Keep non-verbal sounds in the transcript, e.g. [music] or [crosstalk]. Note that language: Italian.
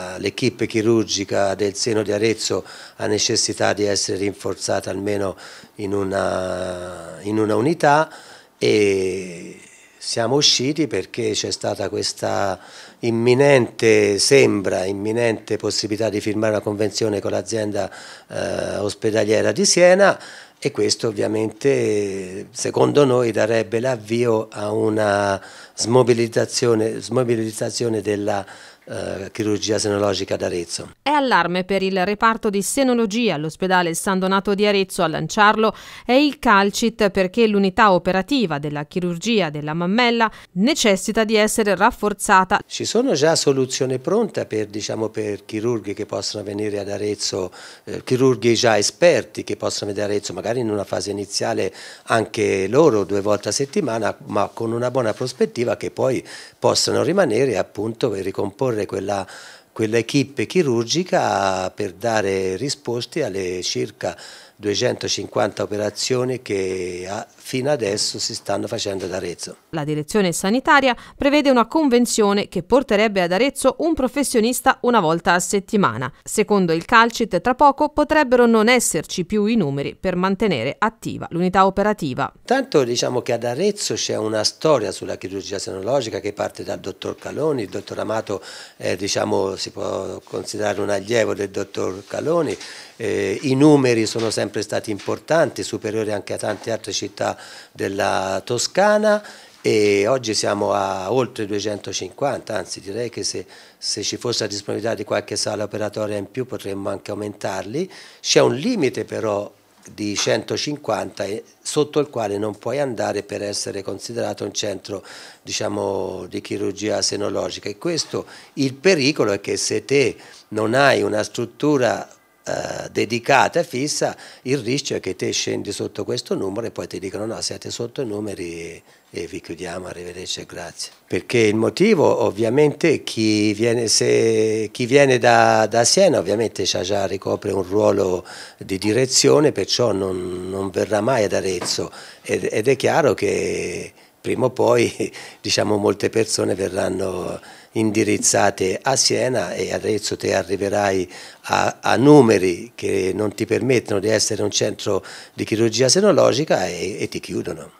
Eh, l'equipe chirurgica del seno di Arezzo ha necessità di essere rinforzata almeno in una, in una unità e siamo usciti perché c'è stata questa imminente, sembra imminente possibilità di firmare una convenzione con l'azienda eh, ospedaliera di Siena e questo ovviamente secondo noi darebbe l'avvio a una smobilizzazione, smobilitazione della eh, chirurgia senologica ad Arezzo. È allarme per il reparto di senologia all'ospedale San Donato di Arezzo a lanciarlo è il Calcit perché l'unità operativa della chirurgia della mammella necessita di essere rafforzata. Ci sono già soluzioni pronte per, diciamo, per chirurghi che possono venire ad Arezzo, eh, chirurghi già esperti che possono venire ad Arezzo magari in una fase iniziale anche loro due volte a settimana ma con una buona prospettiva che poi possano rimanere appunto e ricomporre quella quell'equipe chirurgica per dare risposte alle circa 250 operazioni che fino adesso si stanno facendo ad Arezzo. La direzione sanitaria prevede una convenzione che porterebbe ad Arezzo un professionista una volta a settimana. Secondo il Calcit tra poco potrebbero non esserci più i numeri per mantenere attiva l'unità operativa. Tanto diciamo che ad Arezzo c'è una storia sulla chirurgia senologica che parte dal dottor Caloni, il dottor Amato eh, diciamo, si può considerare un allievo del dottor Caloni, eh, i numeri sono sempre stati importanti, superiori anche a tante altre città della Toscana e oggi siamo a oltre 250, anzi direi che se, se, ci fosse la disponibilità di qualche sala operatoria in più potremmo anche aumentarli. C'è un limite però di 150 sotto il quale non puoi andare per essere considerato un centro diciamo, di chirurgia senologica e questo il pericolo è che se te non hai una struttura eh, dedicata e fissa, il rischio è che te scendi sotto questo numero e poi ti dicono no, siete sotto i numeri e vi chiudiamo, arrivederci e grazie. Perché il motivo ovviamente chi viene, se, chi viene da, da, Siena ovviamente già ricopre un ruolo di direzione, perciò non, non verrà mai ad Arezzo ed, ed è chiaro che prima o poi [laughs] diciamo, molte persone verranno indirizzate a Siena e Arezzo te arriverai a, a, numeri che non ti permettono di essere un centro di chirurgia senologica e, e ti chiudono.